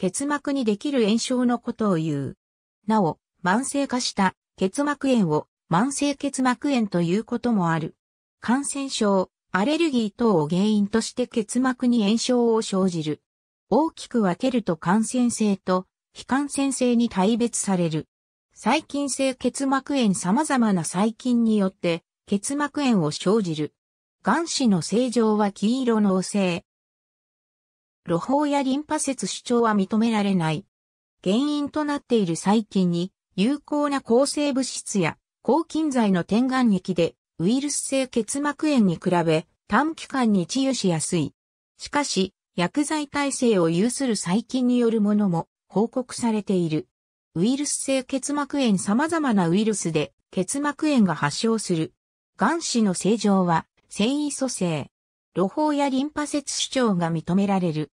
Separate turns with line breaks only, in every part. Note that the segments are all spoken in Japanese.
結膜にできる炎症のことを言う。なお、慢性化した結膜炎を慢性結膜炎ということもある。感染症、アレルギー等を原因として結膜に炎症を生じる。大きく分けると感染性と非感染性に大別される。細菌性結膜炎様々な細菌によって結膜炎を生じる。眼視の正常は黄色の汚性、露法やリンパ節主張は認められない。原因となっている細菌に有効な抗生物質や抗菌剤の点眼液でウイルス性結膜炎に比べ短期間に治癒しやすい。しかし、薬剤耐性を有する細菌によるものも報告されている。ウイルス性結膜炎様々なウイルスで結膜炎が発症する。眼視の正常は繊維組成。露法やリンパ節主張が認められる。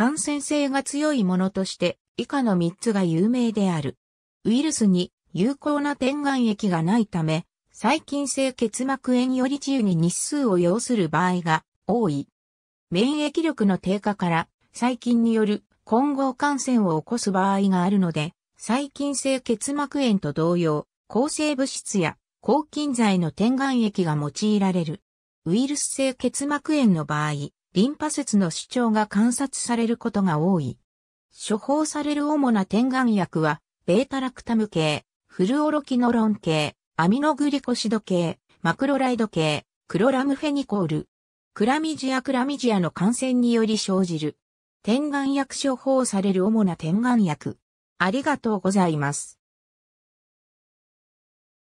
感染性が強いものとして以下の3つが有名である。ウイルスに有効な点眼液がないため、細菌性結膜炎より治癒に日数を要する場合が多い。免疫力の低下から細菌による混合感染を起こす場合があるので、細菌性結膜炎と同様、抗生物質や抗菌剤の点眼液が用いられる。ウイルス性結膜炎の場合、リンパ節の主張が観察されることが多い。処方される主な点眼薬は、ベータラクタム系、フルオロキノロン系、アミノグリコシド系、マクロライド系、クロラムフェニコール。クラミジアクラミジアの感染により生じる。点眼薬処方される主な点眼薬。ありがとうございます。